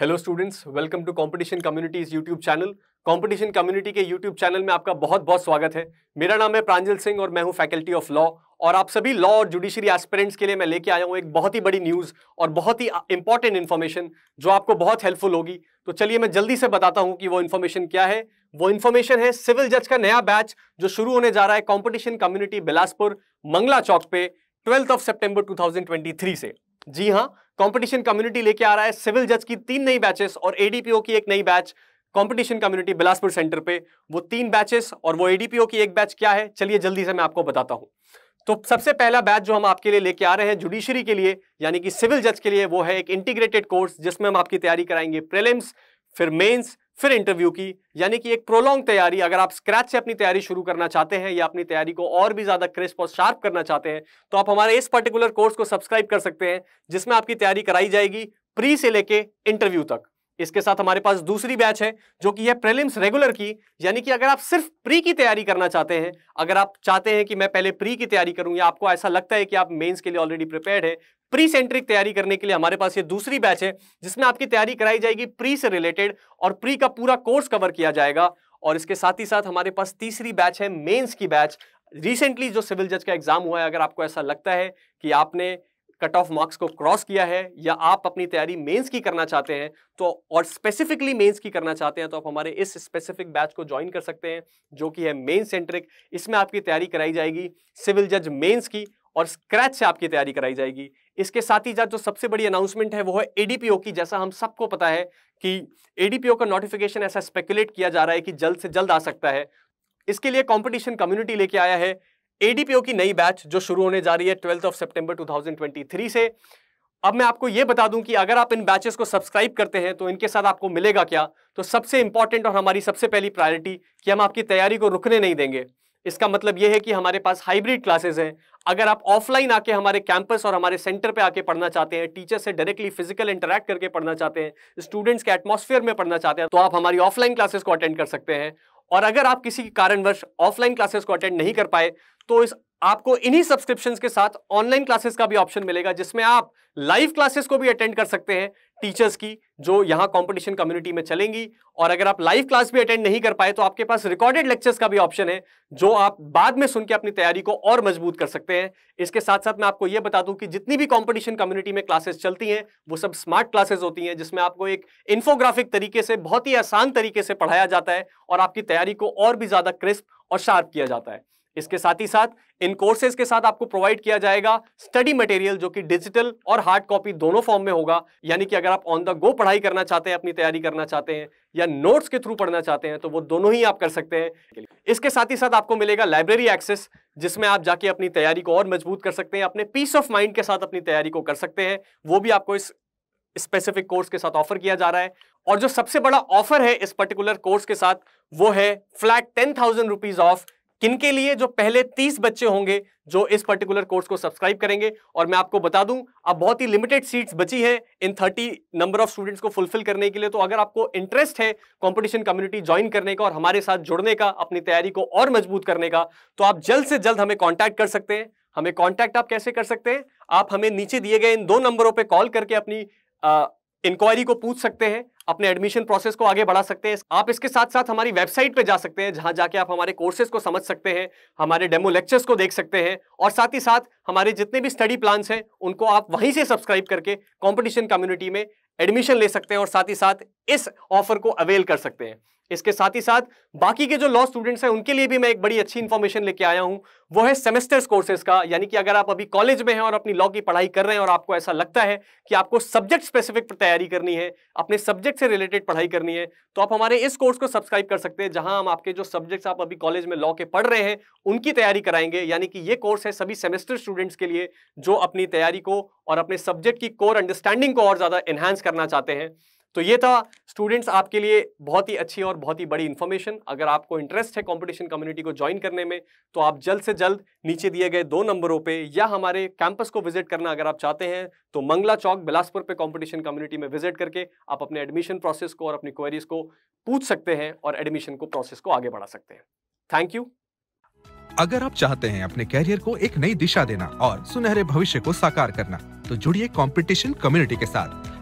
hello students welcome to competition communities YouTube channel competition community के YouTube channel में आपका बहुत बहुत स्वागत है मेरा नाम है प्रांजल सिंह और मैं हूं फैकल्टी ऑफ लॉ और आप सभी लॉ और जुडिशरी एस्पिरेंट्स के लिए मैं लेके आया हूं एक बहुत ही बड़ी न्यूज़ और बहुत ही इंपॉर्टेंट uh, इन्फॉर्मेशन जो आपको बहुत हेल्पफुल होगी तो चलिए मैं जल्दी से बताता हूँ कि वो इन्फॉर्मेशन क्या है वो इन्फॉर्मेशन है सिविल जज का नया बैच जो शुरू होने जा रहा है कॉम्पिटिशन कम्युनिटी बिलासपुर मंगला चौक पे ट्वेल्थ ऑफ सेप्टेम्बर टू से जी हाँ कंपटीशन कम्युनिटी लेके आ रहा है सिविल जज की तीन नई बैचेस और एडीपीओ की एक नई batch competition community Bilaspur centre पे वो तीन बैचेस और वो एडीपीओ की एक बैच क्या है चलिए जल्दी से मैं आपको बताता हूँ तो सबसे पहला बैच जो हम आपके लिए लेके आ रहे हैं जुडिशरी के लिए यानी कि सिविल जज के लिए वो है एक इंटीग्रेटेड कोर्स जिसमें हम आपकी तैयारी कराएंगे प्रेलिम्स फिर मेन्स फिर इंटरव्यू की यानी कि एक प्रोलॉन्ग तैयारी अगर आप स्क्रैच से अपनी तैयारी शुरू करना चाहते हैं या अपनी तैयारी को और भी ज़्यादा क्रिस्प और शार्प करना चाहते हैं तो आप हमारे इस पर्टिकुलर कोर्स को सब्सक्राइब कर सकते हैं जिसमें आपकी तैयारी कराई जाएगी प्री से लेके इंटरव्यू तक इसके साथ हमारे पास दूसरी बैच है जो कि है प्रेलिम्स रेगुलर की यानी कि अगर आप सिर्फ प्री की तैयारी करना चाहते हैं अगर आप चाहते हैं कि मैं पहले प्री की तैयारी करूं या आपको ऐसा लगता है कि आप मेंस के लिए ऑलरेडी प्रिपेयर्ड है प्री सेंट्रिक तैयारी करने के लिए हमारे पास ये दूसरी बैच है जिसमें आपकी तैयारी कराई जाएगी प्री से रिलेटेड और प्री का पूरा कोर्स कवर किया जाएगा और इसके साथ ही साथ हमारे पास तीसरी बैच है मेंस की बैच रिसेंटली जो सिविल जज का एग्जाम हुआ है अगर आपको ऐसा लगता है कि आपने कट ऑफ मार्क्स को क्रॉस किया है या आप अपनी तैयारी मेंस की करना चाहते हैं तो और स्पेसिफिकली मेंस की करना चाहते हैं तो आप हमारे इस स्पेसिफिक बैच को ज्वाइन कर सकते हैं जो कि है मेंस सेंट्रिक इसमें आपकी तैयारी कराई जाएगी सिविल जज मेंस की और स्क्रैच से आपकी तैयारी कराई जाएगी इसके साथ ही जो सबसे बड़ी अनाउंसमेंट है वो है एडीपीओ की जैसा हम सबको पता है कि एडीपीओ का नोटिफिकेशन ऐसा स्पेकुलेट किया जा रहा है कि जल्द से जल्द आ सकता है इसके लिए कॉम्पिटिशन कम्युनिटी लेके आया है एडीपीओ की नई बैच जो शुरू होने जा रही है ट्वेल्थ ऑफ सेप्टेम्बर टू से अब मैं आपको यह बता दूं कि अगर आप इन बैचेस को सब्सक्राइब करते हैं तो इनके साथ आपको मिलेगा क्या तो सबसे इंपॉर्टेंट और हमारी सबसे पहली प्रायोरिटी कि हम आपकी तैयारी को रुकने नहीं देंगे इसका मतलब यह है कि हमारे पास हाइब्रिड क्लासेस हैं अगर आप ऑफलाइन आके हमारे कैंपस और हमारे सेंटर पे आके पढ़ना चाहते हैं टीचर से डायरेक्टली फिजिकल इंटरेक्ट करके पढ़ना चाहते हैं स्टूडेंट्स के एटमोसफियर में पढ़ना चाहते हैं तो आप हमारी ऑफलाइन क्लासेस को अटेंड कर सकते हैं और अगर आप किसी कारणवश ऑफलाइन क्लासेस को अटेंड नहीं कर पाए तो इस आपको इन्हीं सब्सक्रिप्शंस के साथ ऑनलाइन क्लासेस का भी ऑप्शन मिलेगा जिसमें आप लाइव क्लासेस को भी अटेंड कर सकते हैं टीचर्स की जो यहाँ कंपटीशन कम्युनिटी में चलेंगी और अगर आप लाइव क्लास भी अटेंड नहीं कर पाए तो आपके पास रिकॉर्डेड लेक्चर्स का भी ऑप्शन है जो आप बाद में सुन के अपनी तैयारी को और मजबूत कर सकते हैं इसके साथ साथ मैं आपको ये बता दूं कि जितनी भी कंपटीशन कम्युनिटी में क्लासेस चलती हैं वो सब स्मार्ट क्लासेस होती हैं जिसमें आपको एक इन्फोग्राफिक तरीके से बहुत ही आसान तरीके से पढ़ाया जाता है और आपकी तैयारी को और भी ज़्यादा क्रिस्प और शार्प किया जाता है इसके साथ ही साथ इन कोर्सेज के साथ आपको प्रोवाइड किया जाएगा स्टडी मटेरियल जो कि डिजिटल और हार्ड कॉपी दोनों फॉर्म में होगा यानी कि अगर आप ऑन द गो पढ़ाई करना चाहते हैं अपनी तैयारी करना चाहते हैं या नोट्स के थ्रू पढ़ना चाहते हैं तो वो दोनों ही आप कर सकते हैं इसके साथ ही साथ आपको मिलेगा लाइब्रेरी एक्सेस जिसमें आप जाके अपनी तैयारी को और मजबूत कर सकते हैं अपने पीस ऑफ माइंड के साथ अपनी तैयारी को कर सकते हैं वो भी आपको इस स्पेसिफिक कोर्स के साथ ऑफर किया जा रहा है और जो सबसे बड़ा ऑफर है इस पर्टिकुलर कोर्स के साथ वो है flat ten thousand rupees off किनके लिए जो पहले तीस बच्चे होंगे जो इस पर्टिकुलर कोर्स को सब्सक्राइब करेंगे और मैं आपको बता दूं अब बहुत ही लिमिटेड सीट्स बची है इन 30 नंबर ऑफ स्टूडेंट्स को फुलफिल करने के लिए तो अगर आपको इंटरेस्ट है कंपटीशन कम्युनिटी ज्वाइन करने का और हमारे साथ जुड़ने का अपनी तैयारी को और मजबूत करने का तो आप जल्द से जल्द हमें कॉन्टैक्ट कर सकते हैं हमें कॉन्टैक्ट आप कैसे कर सकते हैं आप हमें नीचे दिए गए इन दो नंबरों पर कॉल करके अपनी इंक्वायरी को पूछ सकते हैं अपने एडमिशन प्रोसेस को आगे बढ़ा सकते हैं आप इसके साथ साथ हमारी वेबसाइट पे जा सकते हैं जहां जाके आप हमारे कोर्सेज को समझ सकते हैं हमारे डेमो लेक्चर्स को देख सकते हैं और साथ ही साथ हमारे जितने भी स्टडी प्लान्स हैं उनको आप वहीं से सब्सक्राइब करके कॉम्पिटिशन कम्युनिटी में एडमिशन ले सकते हैं और साथ ही साथ इस ऑफर को अवेल कर सकते हैं इसके साथ ही साथ बाकी के जो लॉ स्टूडेंट्स हैं उनके लिए भी मैं एक बड़ी अच्छी इंफॉर्मेशन लेके आया हूं वो है सेमेस्टर्स कोर्सेज का यानी कि अगर आप अभी कॉलेज में हैं और अपनी लॉ की पढ़ाई कर रहे हैं और आपको ऐसा लगता है कि आपको सब्जेक्ट स्पेसिफिक तैयारी करनी है अपने सब्जेक्ट से रिलेटेड पढ़ाई करनी है तो आप हमारे इस कोर्स को सब्सक्राइब कर सकते हैं जहां हम आपके जो सब्जेक्ट्स आप अभी कॉलेज में लॉ के पढ़ रहे हैं उनकी तैयारी कराएंगे यानी कि ये कोर्स है सभी सेमेस्टर स्टूडेंट्स के लिए जो अपनी तैयारी को और अपने सब्जेक्ट की कोर अंडरस्टैंडिंग को और ज़्यादा इन्हांस करना चाहते हैं तो ये था स्टूडेंट्स आपके लिए बहुत ही अच्छी और बहुत ही बड़ी इन्फॉर्मेशन अगर आपको इंटरेस्ट है कंपटीशन कम्युनिटी को ज्वाइन करने में तो आप जल्द से जल्द नीचे दिए गए दो नंबरों पे या हमारे कैंपस को विजिट करना अगर आप चाहते हैं तो मंगला चौक बिलासपुर पे कंपटीशन कम्युनिटी में विजिट करके आप अपने एडमिशन प्रोसेस को और अपनी क्वेरीज को पूछ सकते हैं और एडमिशन को प्रोसेस को आगे बढ़ा सकते हैं थैंक यू अगर आप चाहते हैं अपने कैरियर को एक नई दिशा देना और सुनहरे भविष्य को साकार करना तो जुड़िए कॉम्पिटिशन कम्युनिटी के साथ